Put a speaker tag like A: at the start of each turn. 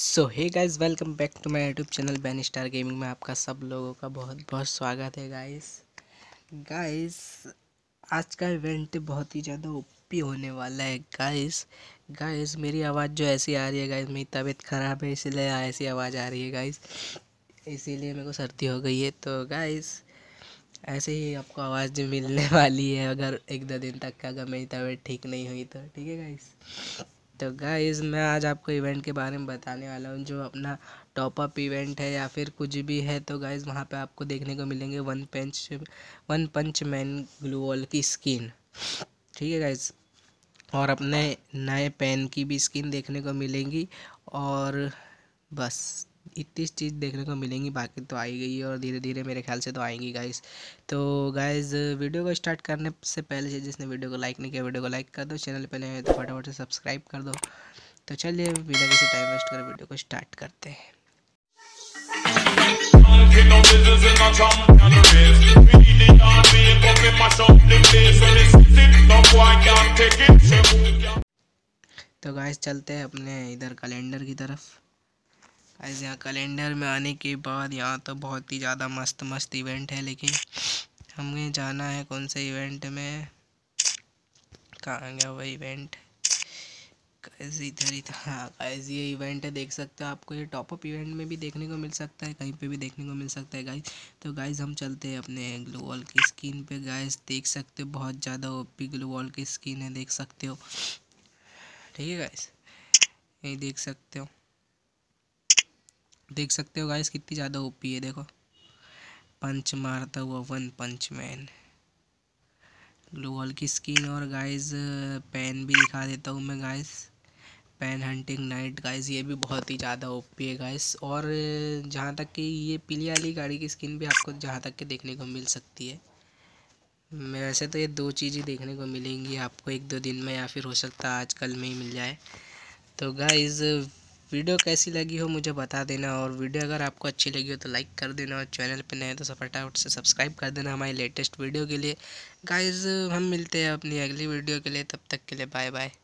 A: so hey guys welcome back to my YouTube channel ban star gaming में आपका सब लोगों का बहुत बहुत स्वागत है गाइस गाइस आज का इवेंट बहुत ही ज़्यादा ओपी होने वाला है गाइस गाइस मेरी आवाज़ जो ऐसी आ रही है गाइस मेरी तबीयत ख़राब है इसलिए ऐसी आवाज़ आ रही है गाइस इसीलिए मेरे को सर्दी हो गई है तो गाइस ऐसे ही आपको आवाज़ जो मिलने वाली है अगर एक दो दिन तक अगर मेरी तबीयत ठीक नहीं हुई तो ठीक है गाइस तो गाइज़ मैं आज आपको इवेंट के बारे में बताने वाला हूँ जो अपना टॉप अप इवेंट है या फिर कुछ भी है तो गाइज़ वहाँ पे आपको देखने को मिलेंगे one punch one punch man glue wall की स्किन ठीक है गाइज और अपने नए पेन की भी स्किन देखने को मिलेंगी और बस इतनी चीज़ देखने को मिलेंगी बाकी तो आई गई है और धीरे धीरे मेरे ख्याल से तो आएंगी गाइस तो गाइस वीडियो को स्टार्ट करने से पहले से जिसने वीडियो को लाइक नहीं किया वीडियो को लाइक कर दो चैनल पर नए तो फटाफट से सब्सक्राइब कर दो तो चलिए बिना किसी टाइम वेस्ट कर वीडियो को स्टार्ट करते हैं तो गाइस चलते हैं अपने इधर कैलेंडर की तरफ ऐसे यहाँ कैलेंडर में आने के बाद यहाँ तो बहुत ही ज़्यादा मस्त मस्त इवेंट है लेकिन हमें जाना है कौन से इवेंट में कहाँ गया वह इवेंट कैसे इधर ही था गाइज हाँ, ये इवेंट है देख सकते हो आपको ये टॉपअप इवेंट में भी देखने को मिल सकता है कहीं पे भी देखने को मिल सकता है गाइज तो गाइज हम चलते हैं अपने ग्लू वॉल की स्किन पे गाइज देख सकते हो बहुत ज़्यादा ओपी ग्लू वॉल की स्किन है देख सकते हो ठीक है गाइज यही देख सकते हो देख सकते हो गाइस कितनी ज़्यादा ओपी है देखो पंच मारता हुआ वन पंच मैन ग्लोअल की स्किन और गाइस पेन भी दिखा देता हूँ मैं guys pen hunting night guys ये भी बहुत ही ज़्यादा ओपी है गाइस और जहाँ तक कि ये पीली वाली गाड़ी की स्किन भी आपको जहाँ तक कि देखने को मिल सकती है वैसे तो ये दो चीज़ें देखने को मिलेंगी आपको एक दो दिन में या फिर हो सकता है आज कल में ही मिल जाए तो गाइज़ वीडियो कैसी लगी हो मुझे बता देना और वीडियो अगर आपको अच्छी लगी हो तो लाइक कर देना और चैनल पर नए तो फटाफट से सब्सक्राइब कर देना हमारी लेटेस्ट वीडियो के लिए गाइज हम मिलते हैं अपनी अगली वीडियो के लिए तब तक के लिए बाय बाय